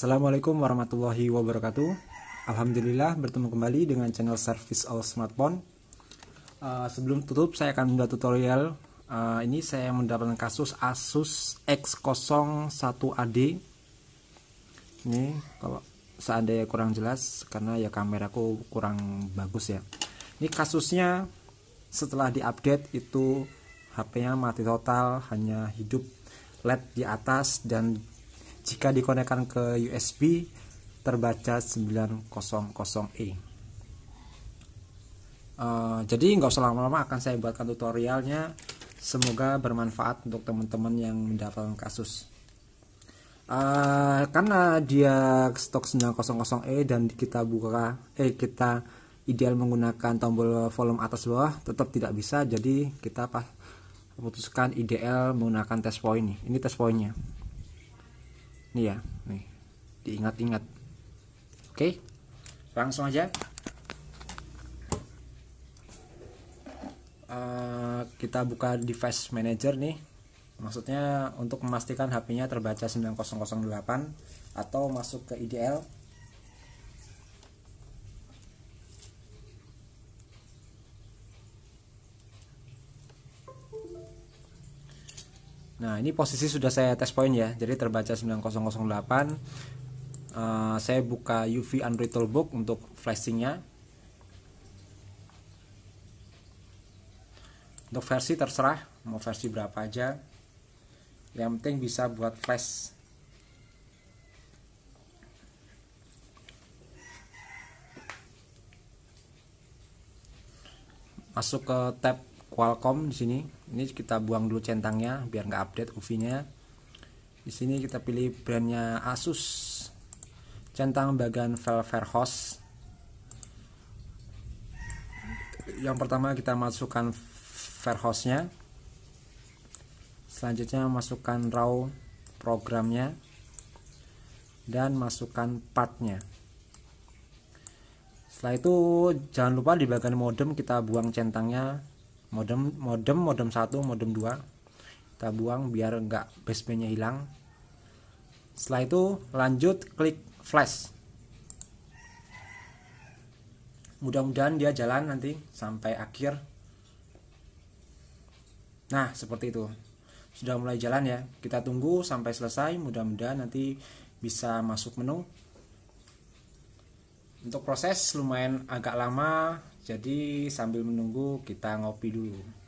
Assalamualaikum warahmatullahi wabarakatuh. Alhamdulillah bertemu kembali dengan channel Service All Smartphone. Uh, sebelum tutup saya akan membuat tutorial. Uh, ini saya mendapatkan kasus Asus X01AD. Ini kalau seandainya kurang jelas karena ya kameraku kurang bagus ya. Ini kasusnya setelah diupdate itu HP-nya mati total, hanya hidup LED di atas dan jika dikonekkan ke USB, terbaca 900E. Uh, eh, jadi nggak usah lama-lama akan saya buatkan tutorialnya. Semoga bermanfaat untuk teman-teman yang mendapatkan kasus. Uh, karena dia stok 900E dan kita buka eh kita ideal menggunakan tombol volume atas bawah tetap tidak bisa jadi kita pas, putuskan IDL menggunakan test point ini. ini test pointnya nih ya nih diingat-ingat oke langsung aja uh, kita buka device manager nih maksudnya untuk memastikan HP-nya terbaca 9008 atau masuk ke IDL Nah, ini posisi sudah saya test point ya. Jadi terbaca 9008. Uh, eh, saya buka UV Android Book untuk flashingnya. Untuk versi terserah mau versi berapa aja. Yang penting bisa buat flash. Masuk ke tab Qualcomm di sini. Ini kita buang dulu centangnya biar nggak update UV-nya. Di sini kita pilih brandnya Asus. Centang bagian velvet host. Yang pertama kita masukkan verhost nya Selanjutnya masukkan raw programnya dan masukkan partnya. Setelah itu jangan lupa di bagian modem kita buang centangnya modem modem modem satu modem dua kita buang biar enggak basebandnya hilang setelah itu lanjut klik flash mudah-mudahan dia jalan nanti sampai akhir nah seperti itu sudah mulai jalan ya kita tunggu sampai selesai mudah-mudahan nanti bisa masuk menu untuk proses lumayan agak lama jadi sambil menunggu kita ngopi dulu.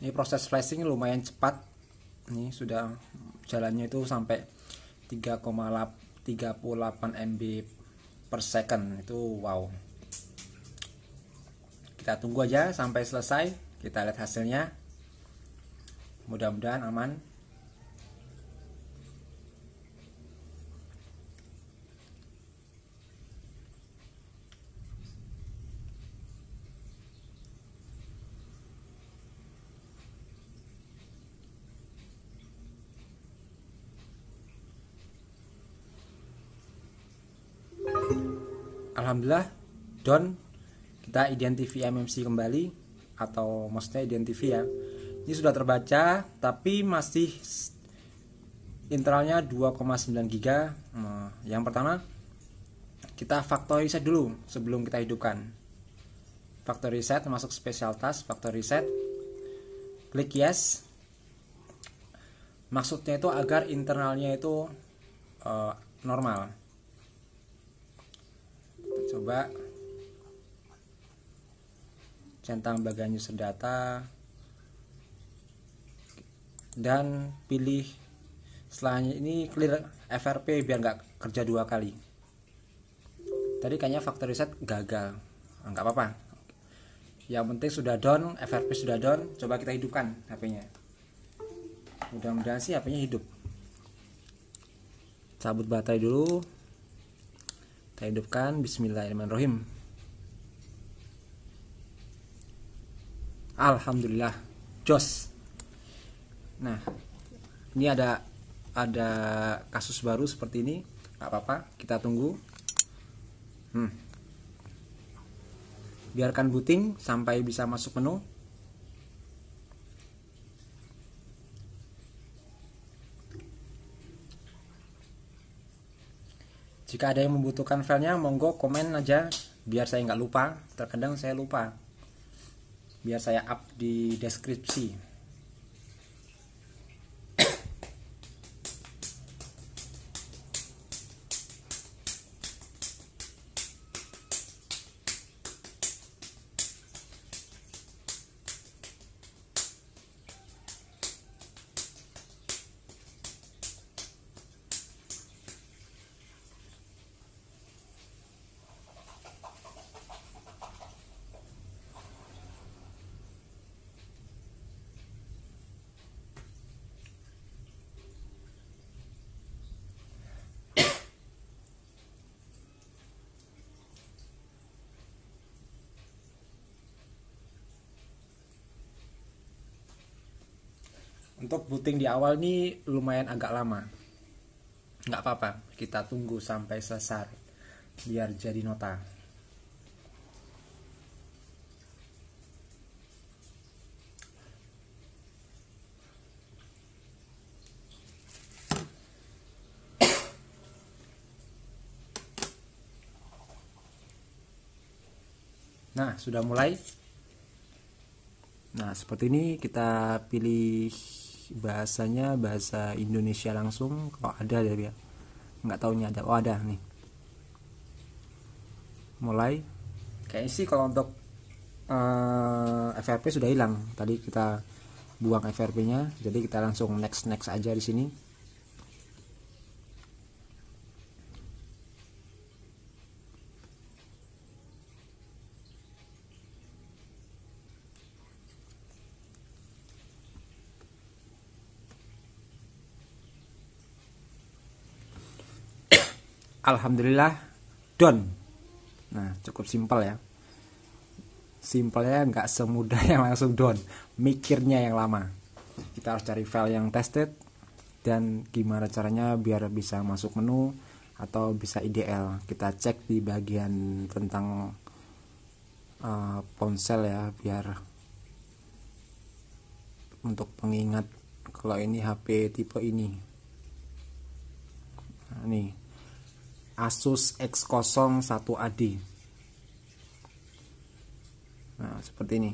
ini proses flashing lumayan cepat ini sudah jalannya itu sampai 3,38 MB per second itu wow kita tunggu aja sampai selesai kita lihat hasilnya mudah-mudahan aman alhamdulillah don kita identifi MMC kembali atau maksudnya identifi ya ini sudah terbaca tapi masih internalnya 2,9 giga nah, yang pertama kita factory reset dulu sebelum kita hidupkan Factory reset masuk special task factory reset klik yes maksudnya itu agar internalnya itu uh, normal coba centang bagian user dan pilih selanjutnya ini clear FRP biar nggak kerja dua kali tadi kayaknya factory reset gagal ah, nggak apa-apa yang penting sudah down FRP sudah down coba kita hidupkan HP-nya mudah-mudahan sih HP-nya hidup cabut baterai dulu kita hidupkan Bismillahirrahmanirrahim Alhamdulillah Jos Nah Ini ada Ada kasus baru seperti ini Gak apa-apa kita tunggu hmm. Biarkan booting sampai bisa masuk menu Jika ada yang membutuhkan filenya, monggo komen aja biar saya nggak lupa. Terkadang saya lupa. Biar saya up di deskripsi. untuk booting di awal ini lumayan agak lama nggak apa-apa kita tunggu sampai selesai biar jadi nota Nah, sudah mulai. Nah, seperti ini kita pilih bahasanya bahasa Indonesia langsung kalau ada dari ya nggak tahunya ada oh ada nih mulai kayak sih kalau untuk uh, eh, FRP sudah hilang tadi kita buang FRP nya jadi kita langsung next next aja di sini alhamdulillah done nah cukup simpel ya simpelnya nggak semudah yang langsung done mikirnya yang lama kita harus cari file yang tested dan gimana caranya biar bisa masuk menu atau bisa IDL kita cek di bagian tentang uh, ponsel ya biar untuk pengingat kalau ini HP tipe ini nah, nih Asus X01AD nah seperti ini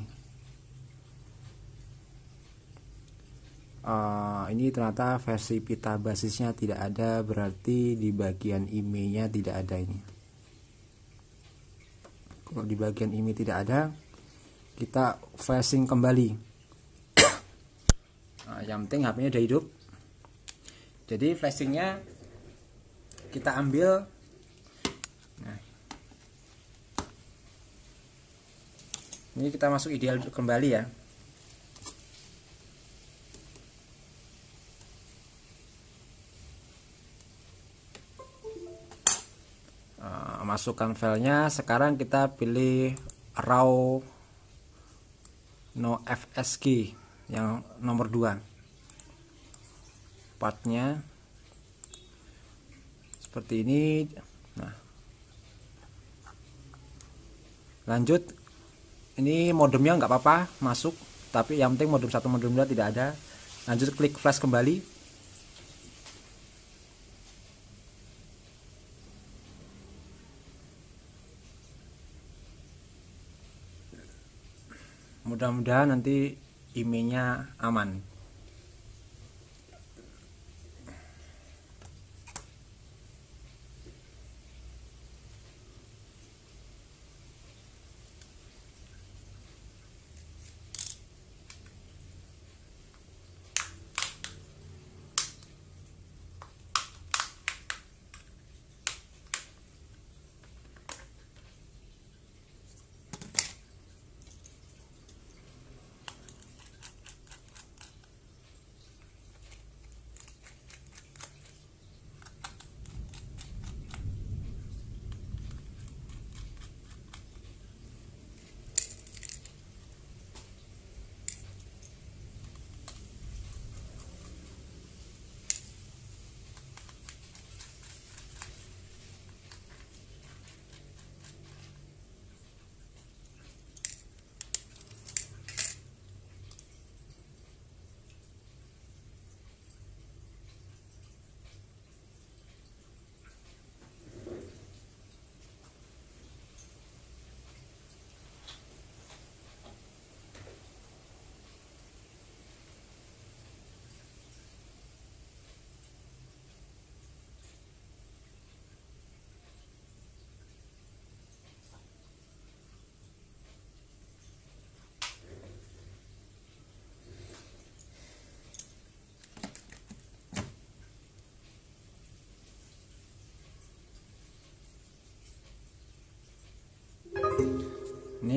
uh, ini ternyata versi pita basisnya tidak ada berarti di bagian IMEI nya tidak ada ini kalau di bagian IMEI e tidak ada kita flashing kembali nah, yang penting HP nya udah hidup jadi flashingnya kita ambil ini kita masuk ideal kembali ya ah, masukkan filenya sekarang kita pilih raw no fsg yang nomor 2 partnya seperti ini nah lanjut ini modemnya nggak apa-apa masuk tapi yang penting modem satu modem dua tidak ada lanjut klik flash kembali mudah-mudahan nanti IMEI-nya aman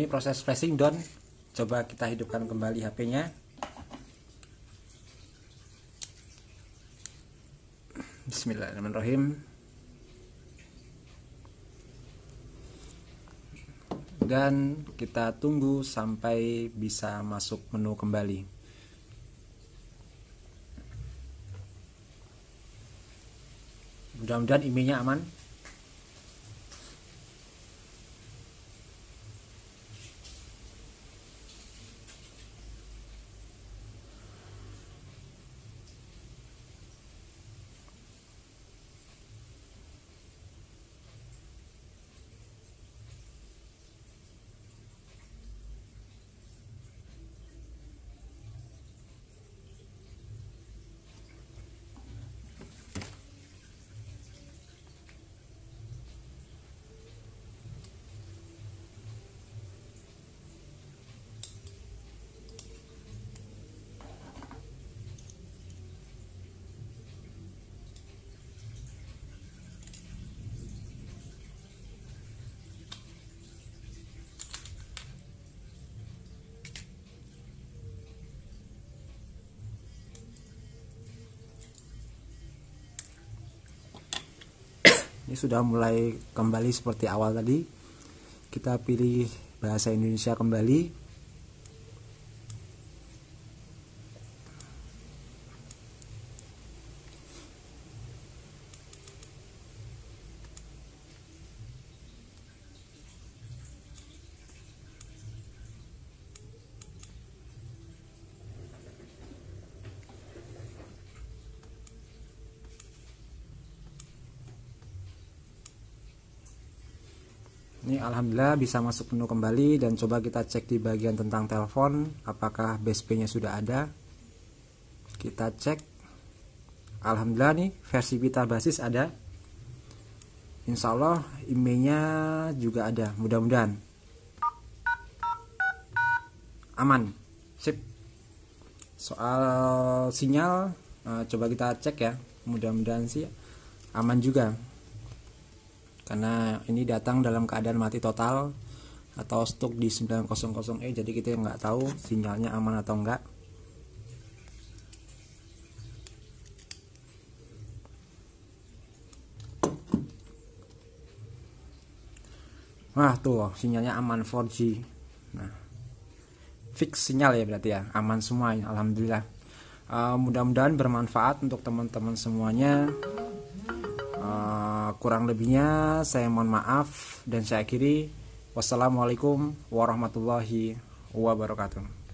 proses flashing down coba kita hidupkan kembali HP-nya Bismillahirrahmanirrahim dan kita tunggu sampai bisa masuk menu kembali mudah-mudahan emailnya aman sudah mulai kembali seperti awal tadi kita pilih bahasa Indonesia kembali Ini alhamdulillah bisa masuk menu kembali dan coba kita cek di bagian tentang telepon apakah BSP-nya sudah ada. Kita cek. Alhamdulillah nih versi pita basis ada. Insya Allah IMEI-nya juga ada. Mudah-mudahan aman. Sip. Soal sinyal eh, coba kita cek ya. Mudah-mudahan sih aman juga karena ini datang dalam keadaan mati total atau stuck di 900E jadi kita nggak tahu sinyalnya aman atau enggak nah tuh sinyalnya aman 4G nah, Fix sinyal ya berarti ya Aman semua ya Alhamdulillah uh, Mudah-mudahan bermanfaat untuk teman-teman semuanya kurang lebihnya saya mohon maaf dan saya akhiri. Wassalamualaikum warahmatullahi wabarakatuh.